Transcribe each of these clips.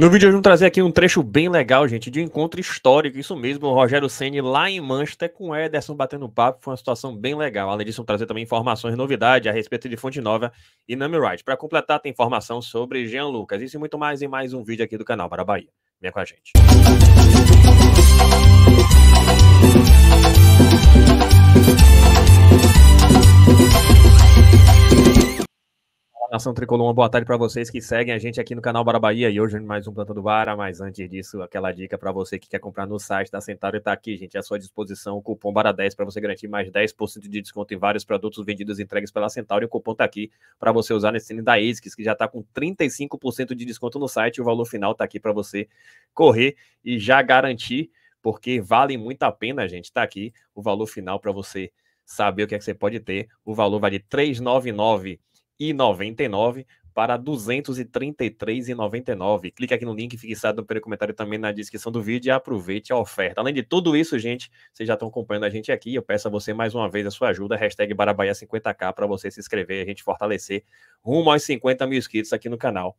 No vídeo eu vou trazer aqui um trecho bem legal, gente, de encontro histórico, isso mesmo, o Rogério Ceni lá em Manchester com o Ederson batendo papo, foi uma situação bem legal. Além disso, trazer também informações, novidade a respeito de Fonte Nova e Nami Right. Para completar, tem informação sobre Jean Lucas, isso e muito mais em mais um vídeo aqui do canal Para Bahia. Venha com a gente. Música Nação Tricolor, uma boa tarde para vocês que seguem a gente aqui no canal Bara Bahia e hoje mais um Plantando Vara, mas antes disso, aquela dica para você que quer comprar no site da Centauro está aqui, gente, à sua disposição o cupom BARA10 para você garantir mais 10% de desconto em vários produtos vendidos e entregues pela Centauro e o cupom está aqui para você usar nesse time da ASICS, que já está com 35% de desconto no site o valor final está aqui para você correr e já garantir, porque vale muito a pena, gente, está aqui o valor final para você saber o que é que você pode ter, o valor vai de 399 299 para 233,99. Clique aqui no link fixado no primeiro comentário também na descrição do vídeo e aproveite a oferta. Além de tudo isso, gente, vocês já estão acompanhando a gente aqui. Eu peço a você mais uma vez a sua ajuda, hashtag Barabaiá50k, para você se inscrever e a gente fortalecer rumo aos 50 mil inscritos aqui no canal.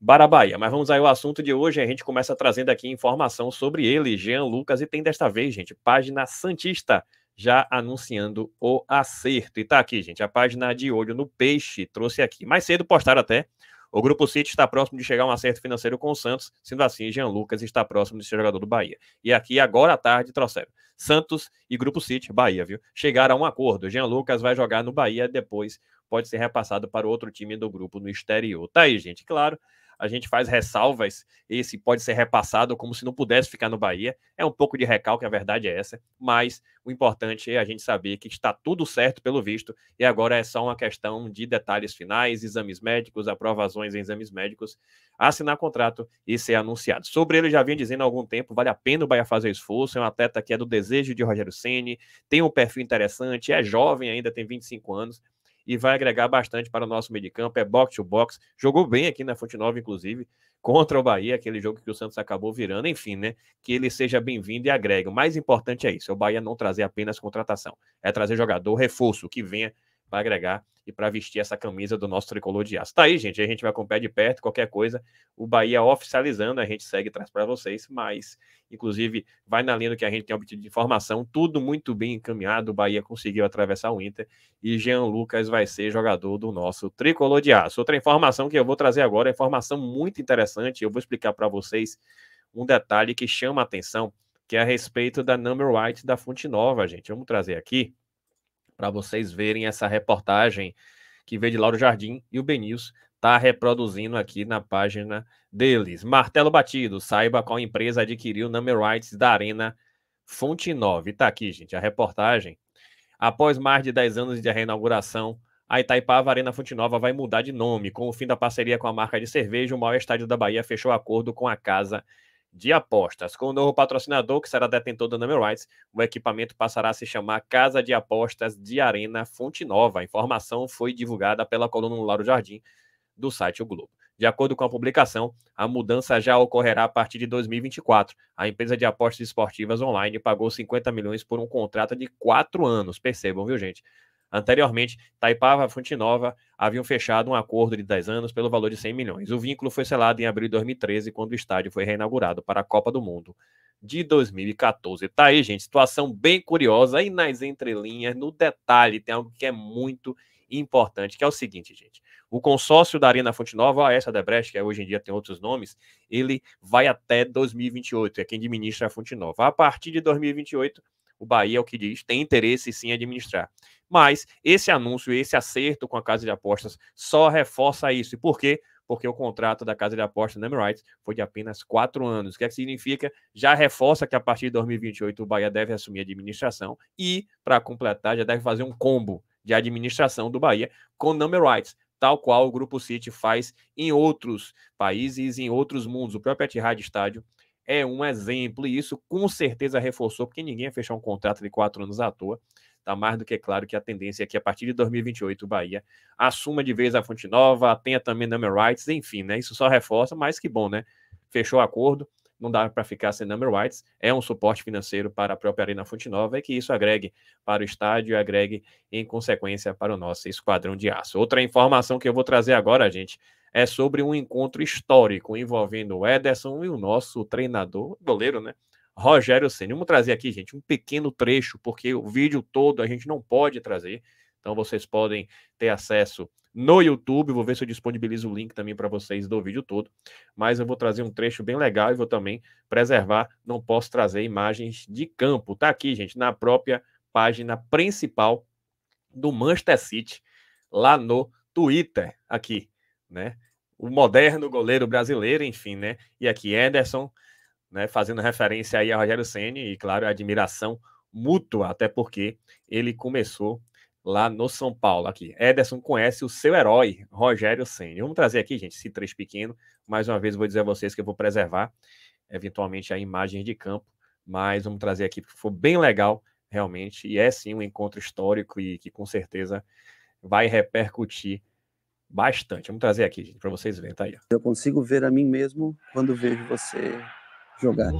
Barabaiá, mas vamos aí ao assunto de hoje. A gente começa trazendo aqui informação sobre ele, Jean Lucas, e tem desta vez, gente, página Santista já anunciando o acerto. E tá aqui, gente, a página de olho no peixe trouxe aqui. Mais cedo postaram até. O Grupo City está próximo de chegar a um acerto financeiro com o Santos, sendo assim, Jean Lucas está próximo de ser jogador do Bahia. E aqui, agora à tarde, trouxeram Santos e Grupo City, Bahia, viu? Chegaram a um acordo. Jean Lucas vai jogar no Bahia, depois pode ser repassado para outro time do grupo no exterior. Tá aí, gente, claro a gente faz ressalvas, esse pode ser repassado como se não pudesse ficar no Bahia. É um pouco de recalque, a verdade é essa, mas o importante é a gente saber que está tudo certo pelo visto e agora é só uma questão de detalhes finais, exames médicos, aprovações em exames médicos, assinar contrato e ser anunciado. Sobre ele já vinha dizendo há algum tempo, vale a pena o Bahia fazer esforço, é um atleta que é do desejo de Rogério Ceni, tem um perfil interessante, é jovem ainda, tem 25 anos e vai agregar bastante para o nosso meio de campo. É box to box. Jogou bem aqui na Fonte Nova, inclusive, contra o Bahia, aquele jogo que o Santos acabou virando. Enfim, né? Que ele seja bem-vindo e agregue. O mais importante é isso: é o Bahia não trazer apenas contratação, é trazer jogador, reforço que venha para agregar e para vestir essa camisa do nosso tricolor de aço. Tá aí, gente. A gente vai acompanhar de perto qualquer coisa. O Bahia oficializando, a gente segue traz para vocês, mas inclusive vai na linha do que a gente tem obtido de informação. Tudo muito bem encaminhado. O Bahia conseguiu atravessar o Inter e Jean Lucas vai ser jogador do nosso tricolor de aço. Outra informação que eu vou trazer agora, informação muito interessante. Eu vou explicar para vocês um detalhe que chama a atenção, que é a respeito da Number White da Fonte Nova, gente. Vamos trazer aqui para vocês verem essa reportagem que veio de Lauro Jardim e o Benils está reproduzindo aqui na página deles. Martelo batido, saiba qual empresa adquiriu number rights da Arena Fonte 9. Está aqui, gente, a reportagem. Após mais de 10 anos de reinauguração, a Itaipava Arena Fonte Nova vai mudar de nome. Com o fim da parceria com a marca de cerveja, o maior estádio da Bahia fechou acordo com a Casa de apostas. Com o novo patrocinador, que será detentor da Number Rights, o equipamento passará a se chamar Casa de Apostas de Arena Fonte Nova. A informação foi divulgada pela coluna Lauro Jardim do site O Globo. De acordo com a publicação, a mudança já ocorrerá a partir de 2024. A empresa de apostas esportivas online pagou 50 milhões por um contrato de quatro anos. Percebam, viu, gente? Anteriormente, Taipava e Fonte Nova haviam fechado um acordo de 10 anos pelo valor de 100 milhões. O vínculo foi selado em abril de 2013, quando o estádio foi reinaugurado para a Copa do Mundo de 2014. Tá aí, gente, situação bem curiosa. E nas entrelinhas, no detalhe, tem algo que é muito importante, que é o seguinte, gente. O consórcio da Arena Fonte Nova, essa Debrecht, que hoje em dia tem outros nomes, ele vai até 2028, é quem administra a Fonte Nova. A partir de 2028, o Bahia é o que diz, tem interesse sim em administrar. Mas esse anúncio, esse acerto com a Casa de Apostas só reforça isso. E por quê? Porque o contrato da Casa de Apostas da né, Emirates foi de apenas quatro anos. O que, é que significa? Já reforça que a partir de 2028 o Bahia deve assumir a administração e, para completar, já deve fazer um combo de administração do Bahia com Number Rights, tal qual o Grupo City faz em outros países, em outros mundos. O próprio Etihad Estádio é um exemplo, e isso com certeza reforçou, porque ninguém ia fechar um contrato de quatro anos à toa. Está mais do que claro que a tendência é que a partir de 2028 o Bahia assuma de vez a Fonte Nova, tenha também number rights, enfim, né? Isso só reforça, mas que bom, né? Fechou o acordo, não dá para ficar sem number rights, é um suporte financeiro para a própria Arena Fonte Nova e que isso agregue para o estádio e agregue, em consequência, para o nosso esquadrão de aço. Outra informação que eu vou trazer agora, gente, é sobre um encontro histórico envolvendo o Ederson e o nosso treinador, goleiro, né? Rogério Senna. Vamos trazer aqui, gente, um pequeno trecho, porque o vídeo todo a gente não pode trazer. Então vocês podem ter acesso no YouTube. Vou ver se eu disponibilizo o link também para vocês do vídeo todo. Mas eu vou trazer um trecho bem legal e vou também preservar. Não posso trazer imagens de campo. Tá aqui, gente, na própria página principal do Manchester City, lá no Twitter. Aqui, né? O moderno goleiro brasileiro, enfim, né? E aqui Ederson, né, fazendo referência aí a Rogério Ceni e claro, a admiração mútua, até porque ele começou lá no São Paulo aqui. Ederson conhece o seu herói, Rogério Ceni. Vamos trazer aqui, gente, esse trecho pequeno. Mais uma vez vou dizer a vocês que eu vou preservar eventualmente a imagem de campo, mas vamos trazer aqui porque foi bem legal realmente e é sim um encontro histórico e que com certeza vai repercutir Bastante. Vamos trazer aqui, gente, para vocês verem. Tá aí. Eu consigo ver a mim mesmo quando vejo você jogar.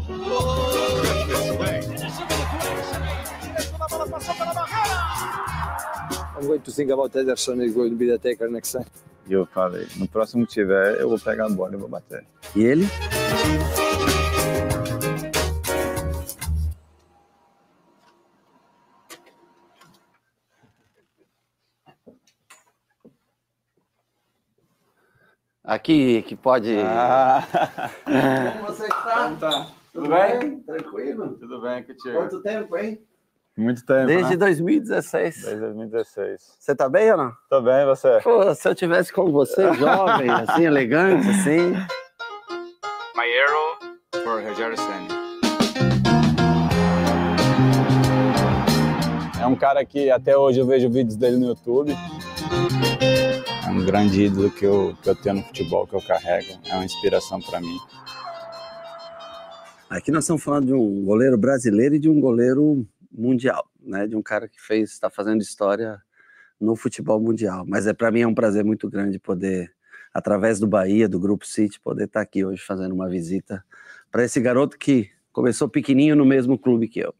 I'm going to think about Ederson is going to be the taker next time. E eu falei, no próximo que tiver, eu vou pegar a bola e vou bater. E ele? Aqui, que pode. Ah. Como você está? Como então tá. Tudo, Tudo bem? bem? Tranquilo? Tudo bem contigo. Quanto tempo, hein? Muito tempo. Né? Desde né? 2016. Desde 2016. Você tá bem ou não? Tô bem, você. Pô, se eu tivesse como você, jovem, assim, elegante, assim. Maiero for Rogério Senna. É um cara que até hoje eu vejo vídeos dele no YouTube é um grande ídolo que eu, que eu tenho no futebol, que eu carrego, é uma inspiração para mim. Aqui nós estamos falando de um goleiro brasileiro e de um goleiro mundial, né? De um cara que fez, está fazendo história no futebol mundial. Mas é para mim é um prazer muito grande poder, através do Bahia, do Grupo City, poder estar tá aqui hoje fazendo uma visita para esse garoto que começou pequenininho no mesmo clube que eu.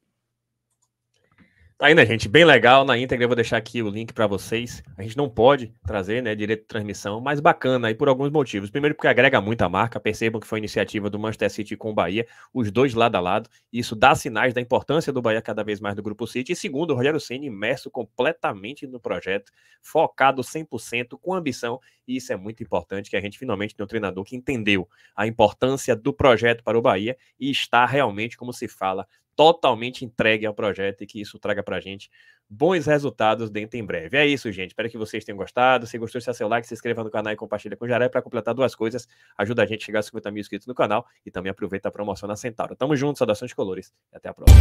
Ainda, gente, bem legal. Na íntegra, eu vou deixar aqui o link para vocês. A gente não pode trazer né, direito de transmissão, mas bacana aí por alguns motivos. Primeiro, porque agrega muito a marca. Percebam que foi iniciativa do Manchester City com o Bahia, os dois lado a lado. Isso dá sinais da importância do Bahia cada vez mais do Grupo City. E segundo, o Rogério Senna imerso completamente no projeto, focado 100%, com ambição. E isso é muito importante, que a gente finalmente tem um treinador que entendeu a importância do projeto para o Bahia e está realmente, como se fala, totalmente entregue ao projeto e que isso traga para a gente bons resultados dentro em breve. É isso, gente. Espero que vocês tenham gostado. Se gostou, deixa seu like, se inscreva no canal e compartilha com o Jaré para completar duas coisas. Ajuda a gente a chegar a 50 mil inscritos no canal e também aproveita a promoção na Centauro. Tamo junto, saudações colores e até a próxima.